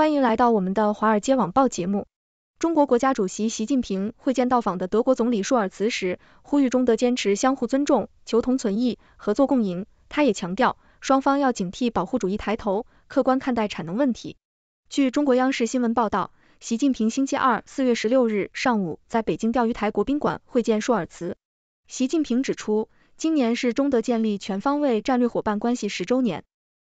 欢迎来到我们的华尔街网报节目。中国国家主席习近平会见到访的德国总理舒尔茨时，呼吁中德坚持相互尊重、求同存异、合作共赢。他也强调，双方要警惕保护主义抬头，客观看待产能问题。据中国央视新闻报道，习近平星期二四月十六日上午在北京钓鱼台国宾馆会见舒尔茨。习近平指出，今年是中德建立全方位战略伙伴关系十周年。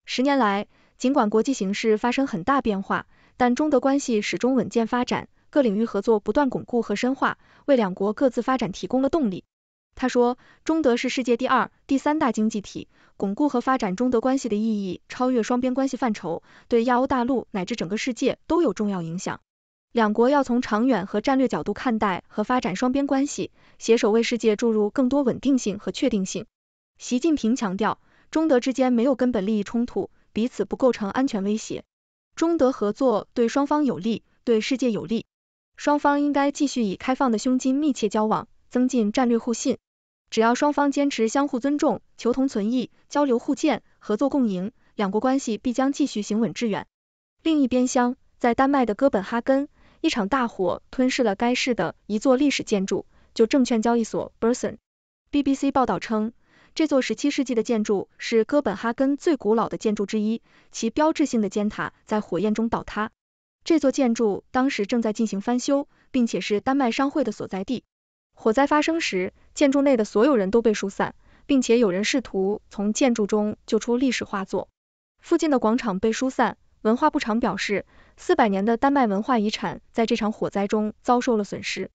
十年来，尽管国际形势发生很大变化，但中德关系始终稳健发展，各领域合作不断巩固和深化，为两国各自发展提供了动力。他说，中德是世界第二、第三大经济体，巩固和发展中德关系的意义超越双边关系范畴，对亚欧大陆乃至整个世界都有重要影响。两国要从长远和战略角度看待和发展双边关系，携手为世界注入更多稳定性和确定性。习近平强调，中德之间没有根本利益冲突。彼此不构成安全威胁，中德合作对双方有利，对世界有利。双方应该继续以开放的胸襟密切交往，增进战略互信。只要双方坚持相互尊重、求同存异、交流互鉴、合作共赢，两国关系必将继续行稳致远。另一边厢，在丹麦的哥本哈根，一场大火吞噬了该市的一座历史建筑——就证券交易所。Birson，BBC 报道称。这座十七世纪的建筑是哥本哈根最古老的建筑之一，其标志性的尖塔在火焰中倒塌。这座建筑当时正在进行翻修，并且是丹麦商会的所在地。火灾发生时，建筑内的所有人都被疏散，并且有人试图从建筑中救出历史画作。附近的广场被疏散。文化部长表示，四百年的丹麦文化遗产在这场火灾中遭受了损失。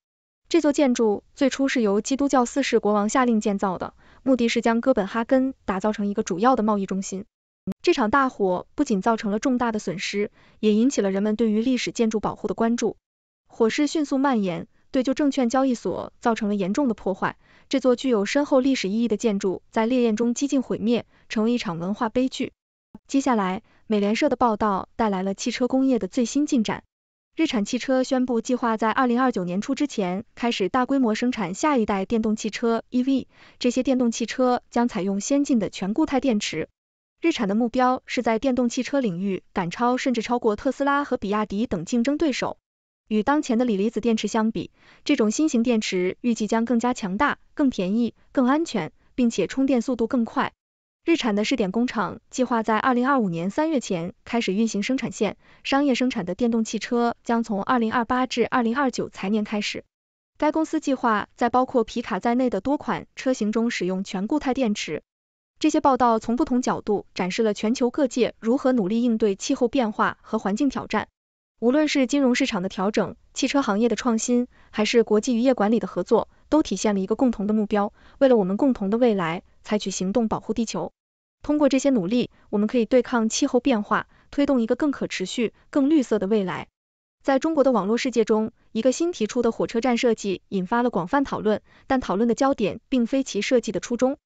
这座建筑最初是由基督教四世国王下令建造的。目的是将哥本哈根打造成一个主要的贸易中心。这场大火不仅造成了重大的损失，也引起了人们对于历史建筑保护的关注。火势迅速蔓延，对旧证券交易所造成了严重的破坏。这座具有深厚历史意义的建筑在烈焰中几近毁灭，成为一场文化悲剧。接下来，美联社的报道带来了汽车工业的最新进展。日产汽车宣布计划在二零二九年初之前开始大规模生产下一代电动汽车 EV。这些电动汽车将采用先进的全固态电池。日产的目标是在电动汽车领域赶超甚至超过特斯拉和比亚迪等竞争对手。与当前的锂离子电池相比，这种新型电池预计将更加强大、更便宜、更安全，并且充电速度更快。日产的试点工厂计划在二零二五年三月前开始运行生产线，商业生产的电动汽车将从二零二八至二零二九财年开始。该公司计划在包括皮卡在内的多款车型中使用全固态电池。这些报道从不同角度展示了全球各界如何努力应对气候变化和环境挑战。无论是金融市场的调整、汽车行业的创新，还是国际渔业管理的合作，都体现了一个共同的目标：为了我们共同的未来。采取行动保护地球。通过这些努力，我们可以对抗气候变化，推动一个更可持续、更绿色的未来。在中国的网络世界中，一个新提出的火车站设计引发了广泛讨论，但讨论的焦点并非其设计的初衷。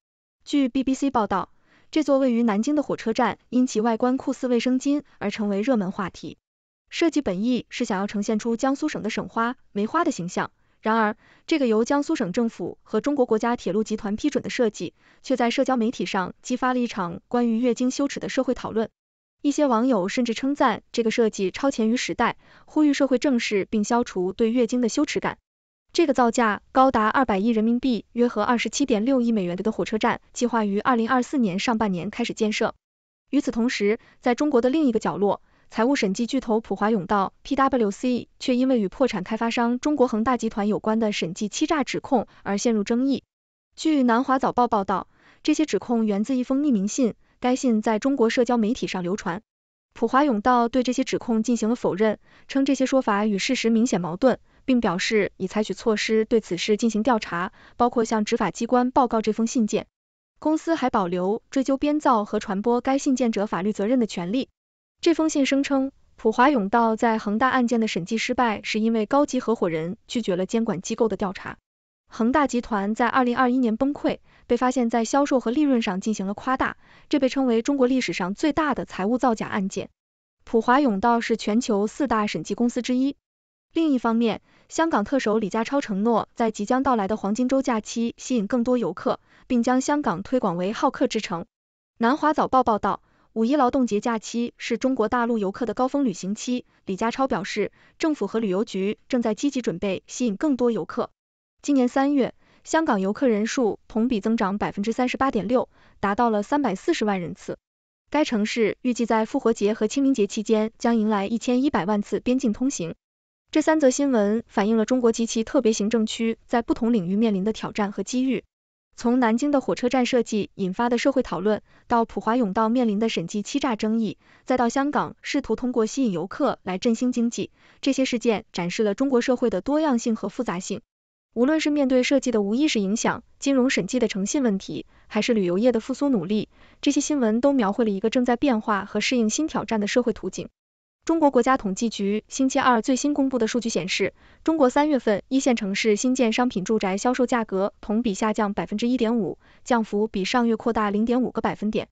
据 BBC 报道，这座位于南京的火车站因其外观酷似卫生巾而成为热门话题。设计本意是想要呈现出江苏省的省花梅花的形象。然而，这个由江苏省政府和中国国家铁路集团批准的设计，却在社交媒体上激发了一场关于月经羞耻的社会讨论。一些网友甚至称赞这个设计超前于时代，呼吁社会正视并消除对月经的羞耻感。这个造价高达二百亿人民币（约合二十七点六亿美元）的火车站，计划于二零二四年上半年开始建设。与此同时，在中国的另一个角落，财务审计巨头普华永道 （PwC） 却因为与破产开发商中国恒大集团有关的审计欺诈指控而陷入争议。据南华早报报道，这些指控源自一封匿名信，该信在中国社交媒体上流传。普华永道对这些指控进行了否认，称这些说法与事实明显矛盾，并表示已采取措施对此事进行调查，包括向执法机关报告这封信件。公司还保留追究编造和传播该信件者法律责任的权利。这封信声称，普华永道在恒大案件的审计失败是因为高级合伙人拒绝了监管机构的调查。恒大集团在二零二一年崩溃，被发现在销售和利润上进行了夸大，这被称为中国历史上最大的财务造假案件。普华永道是全球四大审计公司之一。另一方面，香港特首李家超承诺在即将到来的黄金周假期吸引更多游客，并将香港推广为好客之城。南华早报报道。五一劳动节假期是中国大陆游客的高峰旅行期，李家超表示，政府和旅游局正在积极准备吸引更多游客。今年三月，香港游客人数同比增长百分之三十八点六，达到了三百四十万人次。该城市预计在复活节和清明节期间将迎来一千一百万次边境通行。这三则新闻反映了中国及其特别行政区在不同领域面临的挑战和机遇。从南京的火车站设计引发的社会讨论，到普华永道面临的审计欺诈争议，再到香港试图通过吸引游客来振兴经济，这些事件展示了中国社会的多样性和复杂性。无论是面对设计的无意识影响、金融审计的诚信问题，还是旅游业的复苏努力，这些新闻都描绘了一个正在变化和适应新挑战的社会图景。中国国家统计局星期二最新公布的数据显示，中国三月份一线城市新建商品住宅销售价格同比下降百分之一点五，降幅比上月扩大零点五个百分点。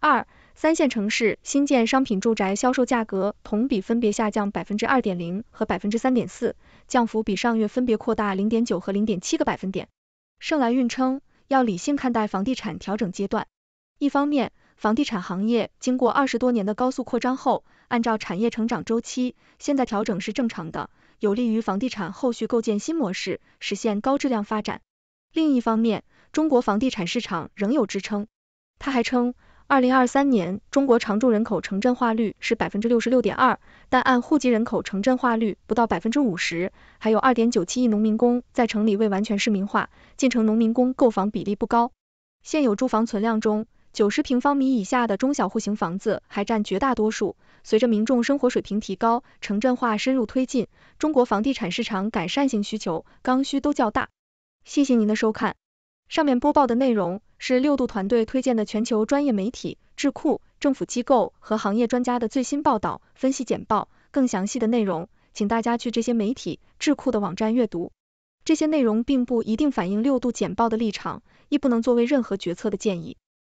二三线城市新建商品住宅销售价格同比分别下降百分之二点零和百分之三点四，降幅比上月分别扩大零点九和零点七个百分点。盛来运称，要理性看待房地产调整阶段。一方面，房地产行业经过二十多年的高速扩张后，按照产业成长周期，现在调整是正常的，有利于房地产后续构建新模式，实现高质量发展。另一方面，中国房地产市场仍有支撑。他还称，二零二三年中国常住人口城镇化率是百分之六十六点二，但按户籍人口城镇化率不到百分之五十，还有二点九七亿农民工在城里未完全市民化，进城农民工购房比例不高，现有住房存量中。九十平方米以下的中小户型房子还占绝大多数。随着民众生活水平提高，城镇化深入推进，中国房地产市场改善性需求、刚需都较大。谢谢您的收看。上面播报的内容是六度团队推荐的全球专业媒体、智库、政府机构和行业专家的最新报道、分析简报。更详细的内容，请大家去这些媒体、智库的网站阅读。这些内容并不一定反映六度简报的立场，亦不能作为任何决策的建议。